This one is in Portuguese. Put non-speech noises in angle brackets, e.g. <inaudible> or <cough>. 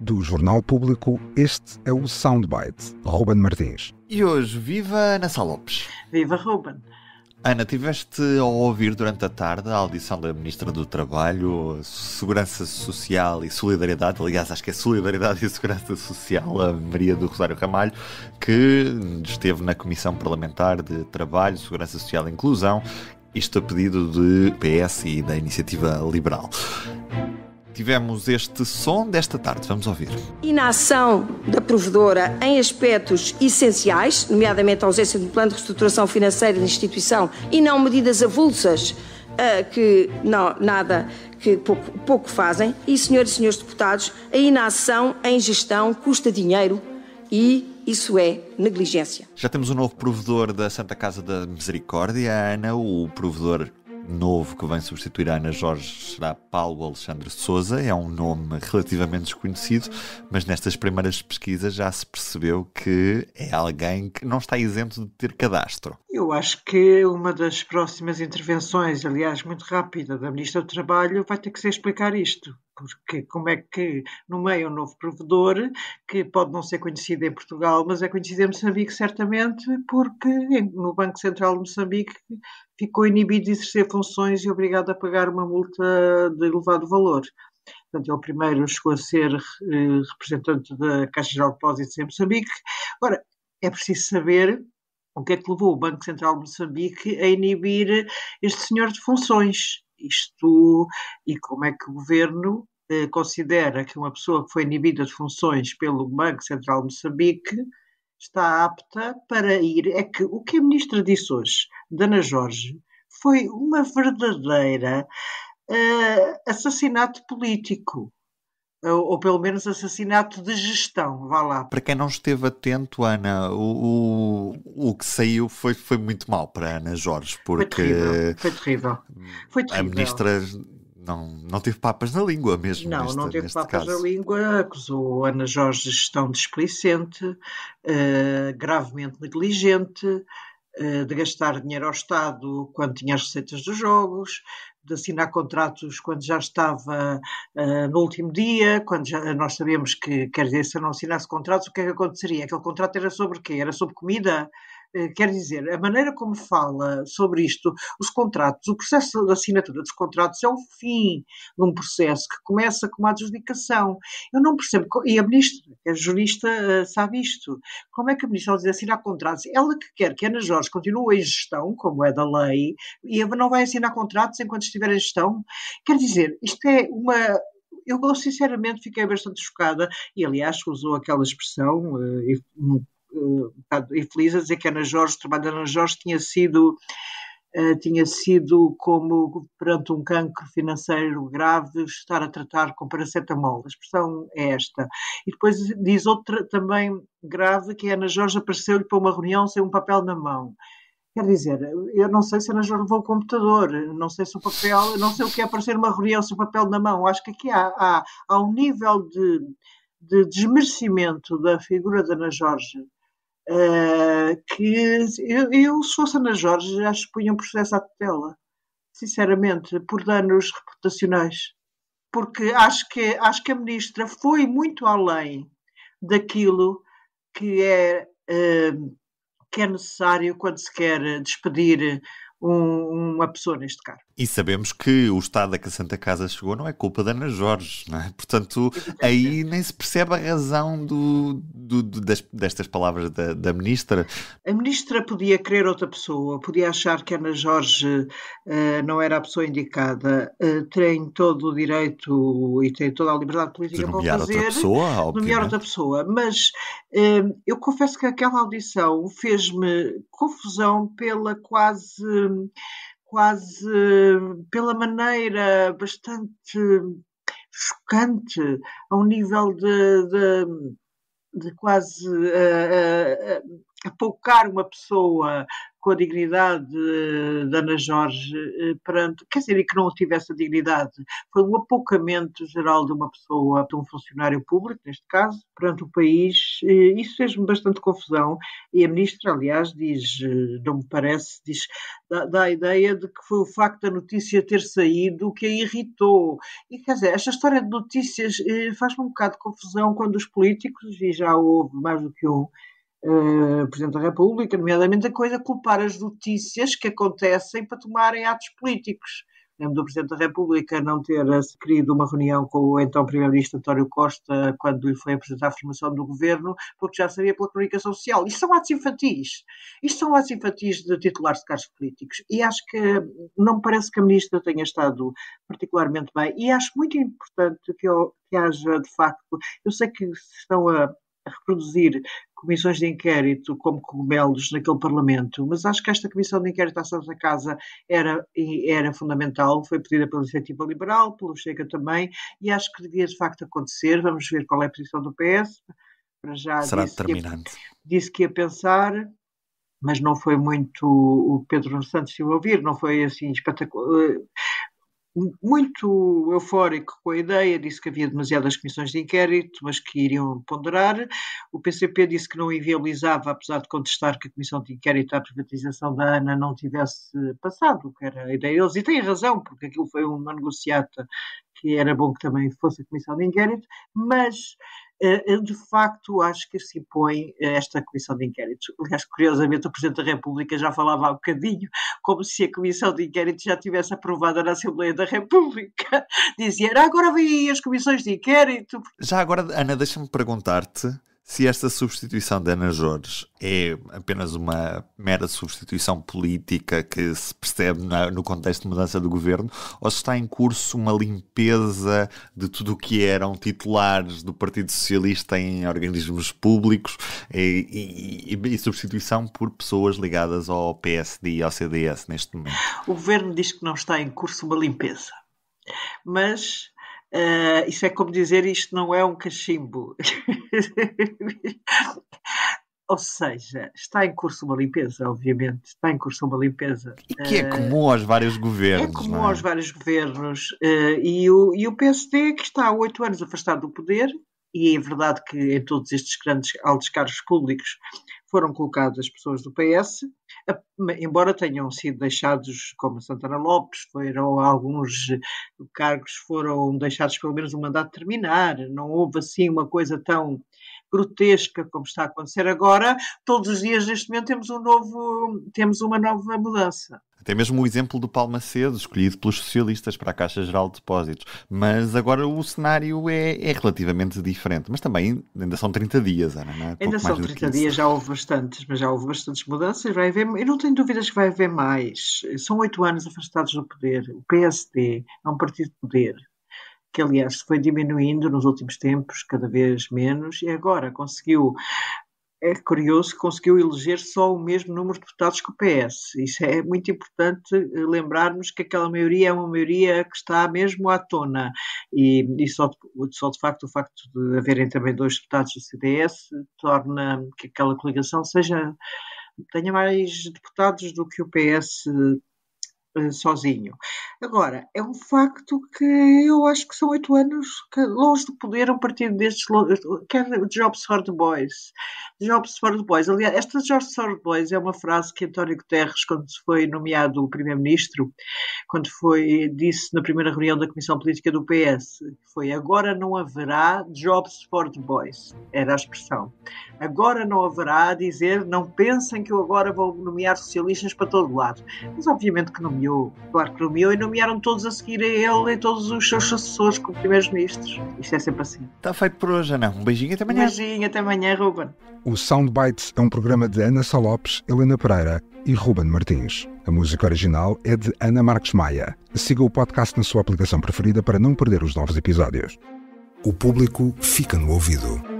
Do Jornal Público, este é o Soundbite. Ruben Martins. E hoje, viva Ana Salopes. Viva Ruben. Ana, tiveste a ouvir durante a tarde a audição da Ministra do Trabalho, Segurança Social e Solidariedade, aliás, acho que é Solidariedade e Segurança Social, a Maria do Rosário Ramalho, que esteve na Comissão Parlamentar de Trabalho, Segurança Social e Inclusão, isto a pedido de PS e da Iniciativa Liberal tivemos este som desta tarde. Vamos ouvir. Inação da provedora em aspectos essenciais, nomeadamente a ausência de um plano de reestruturação financeira da instituição e não medidas avulsas uh, que não, nada que pouco, pouco fazem. E, senhoras e senhores deputados, a inação em gestão custa dinheiro e isso é negligência. Já temos um novo provedor da Santa Casa da Misericórdia, Ana, o provedor novo que vem substituir a Ana Jorge será Paulo Alexandre Souza, é um nome relativamente desconhecido, mas nestas primeiras pesquisas já se percebeu que é alguém que não está isento de ter cadastro. Eu acho que uma das próximas intervenções, aliás, muito rápida, da Ministra do Trabalho vai ter que ser explicar isto porque como é que no é um novo provedor que pode não ser conhecido em Portugal, mas é conhecido em Moçambique certamente, porque no Banco Central de Moçambique ficou inibido de exercer funções e obrigado a pagar uma multa de elevado valor. Portanto, ele primeiro chegou a ser eh, representante da Caixa Geral de Depósitos em Moçambique. Agora, é preciso saber o que é que levou o Banco Central de Moçambique a inibir este senhor de funções isto e como é que o governo eh, considera que uma pessoa que foi inibida de funções pelo Banco Central de Moçambique está apta para ir. É que o que a ministra disse hoje, Dana Jorge, foi uma verdadeira eh, assassinato político ou pelo menos assassinato de gestão, vá lá. Para quem não esteve atento, Ana, o, o, o que saiu foi, foi muito mal para Ana Jorge, porque foi terrível. Foi terrível. Foi terrível. A ministra não, não teve papas na língua mesmo. Não, neste, não teve papas caso. na língua, acusou Ana Jorge de gestão displicente, uh, gravemente negligente, eh, de gastar dinheiro ao Estado quando tinha as receitas dos jogos, de assinar contratos quando já estava uh, no último dia, quando já, nós sabíamos que, quer dizer, se eu não assinasse contratos, o que é que aconteceria? Aquele contrato era sobre o quê? Era sobre comida? Eh, quer dizer, a maneira como fala sobre isto, os contratos, o processo de assinatura dos contratos é o fim de um processo que começa com uma adjudicação. Eu não percebo, e a ministra, a é jurista, eh, sabe isto. Como é que a ministra vai assim, assinar contratos? Ela que quer que Ana Jorge continue em gestão, como é da lei, e não vai assinar contratos enquanto estiver em gestão? Quer dizer, isto é uma, eu sinceramente fiquei bastante chocada e aliás usou aquela expressão uh, um infeliz tá, a dizer que Ana Jorge, o trabalho da Ana Jorge tinha sido, uh, tinha sido como perante um cancro financeiro grave estar a tratar com paracetamol. A expressão é esta. E depois diz outra também grave que é a Ana Jorge apareceu-lhe para uma reunião sem um papel na mão. Quer dizer, eu não sei se a Ana Jorge levou o computador, não sei se o papel, não sei o que é aparecer uma reunião sem papel na mão. Acho que aqui há, há, há um nível de, de desmerecimento da figura da Ana Jorge Uh, que eu, eu Ana Jorge já expunha um processo à tutela, sinceramente, por danos reputacionais, porque acho que, acho que a ministra foi muito além daquilo que é, uh, que é necessário quando se quer despedir um, uma pessoa neste cargo. E sabemos que o estado a que a Santa Casa chegou não é culpa da Ana Jorge, não é? Portanto, aí nem se percebe a razão do, do, do das, destas palavras da, da, ministra. A ministra podia querer outra pessoa, podia achar que a Ana Jorge uh, não era a pessoa indicada. Uh, tem todo o direito e tem toda a liberdade política para fazer. Outra pessoa, nomear outra pessoa. Mas uh, eu confesso que aquela audição fez-me confusão pela quase quase pela maneira bastante chocante, a um nível de, de, de quase uh, eh, uh, eh, eh, apoucar uma pessoa, com a dignidade eh, da Ana Jorge eh, perante, quer dizer, e que não tivesse a dignidade, foi um apocamento geral de uma pessoa, de um funcionário público, neste caso, perante o país. Eh, isso fez-me bastante confusão e a ministra, aliás, diz, não me parece, diz, dá, dá a ideia de que foi o facto da notícia ter saído que a irritou. E quer dizer, esta história de notícias faz-me um bocado de confusão quando os políticos, e já houve mais do que um, eh, Presidente da República, nomeadamente a coisa culpar as notícias que acontecem para tomarem atos políticos. Lembro do Presidente da República não ter querido uma reunião com o então Primeiro-Ministro António Costa quando lhe foi apresentar a formação do governo, porque já sabia pela comunicação social. Isto são atos infantis. Isto são atos infantis de titulares de cargos políticos. E acho que não me parece que a Ministra tenha estado particularmente bem. E acho muito importante que, eu, que haja, de facto, eu sei que estão a reproduzir comissões de inquérito como cogumelos naquele Parlamento, mas acho que esta comissão de inquérito à Santa Casa era, era fundamental, foi pedida pela Iniciativa Liberal, pelo Chega também, e acho que devia de facto acontecer. Vamos ver qual é a posição do PS. Para já Será disse determinante. Que ia, disse que ia pensar, mas não foi muito o Pedro Santos se ouvir, não foi assim espetacular. Eh, muito eufórico com a ideia, disse que havia demasiadas comissões de inquérito, mas que iriam ponderar. O PCP disse que não inviabilizava, apesar de contestar que a comissão de inquérito à privatização da ANA não tivesse passado, que era a ideia deles, e tem razão, porque aquilo foi uma negociata que era bom que também fosse a comissão de inquérito, mas eh, eu de facto acho que se impõe esta Comissão de inquérito Aliás, curiosamente, o Presidente da República já falava há um bocadinho como se a Comissão de inquérito já tivesse aprovada na Assembleia da República. <laughs> Dizia, agora vêm as comissões de inquérito. Já agora, Ana, deixa-me perguntar-te se esta substituição de Ana Jorge é apenas uma mera substituição política que se percebe na, no contexto de mudança do governo, ou se está em curso uma limpeza de tudo o que eram titulares do Partido Socialista em organismos públicos e, e, e, substituição por pessoas ligadas ao PSD e ao CDS neste momento? O governo diz que não está em curso uma limpeza, mas Uh, isso é como dizer isto não é um cachimbo. <laughs> Ou seja, está em curso uma limpeza, obviamente, está em curso uma limpeza. E que é eh, comum aos vários governos. É comum é? aos vários governos. Eh, e o, e o PSD, que está há oito anos afastado do poder, e é verdade que em todos estes grandes altos cargos públicos foram colocadas pessoas do PS, embora tenham sido deixados, como Santana Lopes, foram alguns eh, cargos foram deixados pelo menos o um mandato terminar, não houve assim uma coisa tão grotesca como está a acontecer agora, todos os dias neste momento temos um novo, temos uma nova mudança. Até mesmo o exemplo do Palma Cedo, escolhido pelos socialistas para a Caixa Geral de Depósitos. Mas agora o cenário é, é relativamente diferente. Mas também ainda são 30 dias, Ana, não é? Pouco ainda são 30 dias, já houve bastantes, mas já houve bastantes mudanças. Vai haver, eu não tenho dúvidas que vai haver mais. São oito anos afastados do poder. O PSD é um partido de poder que aliás foi diminuindo nos últimos tempos, cada vez menos, e agora conseguiu é curioso que conseguiu eleger só o mesmo número de deputados que o PS. Isso é muito importante eh, lembrarmos que aquela maioria é uma maioria que está mesmo à tona. E, e só, só de facto o facto de haverem também dois deputados do CDS torna que aquela coligação seja tenha mais deputados do que o PS eh, sozinho. Agora, é um facto que eu acho que são oito anos que, longe do poder um partido destes, quer o Jobs for the Boys. Jobs for the Boys. Aliás, esta Jobs for the Boys é uma frase que António Guterres, quando foi nomeado primeiro-ministro, quando foi, disse na primeira reunião da Comissão Política do PS, foi agora não haverá Jobs for the Boys. Era a expressão. Agora não haverá dizer não pensem que eu agora vou nomear socialistas para todo lado. Mas obviamente que nomeou nomeou Duarte Romeu e nomearam todos a seguir a ele e todos os seus sucessores como primeiros ministros. Isto é sempre assim. Está feito por hoje, Ana. Um beijinho até amanhã. Um beijinho até amanhã, Ruben. O Soundbites é um programa de Ana Salopes, Helena Pereira e Ruben Martins. A música original é de Ana Marques Maia. Siga o podcast na sua aplicação preferida para não perder os novos episódios. O público fica no ouvido.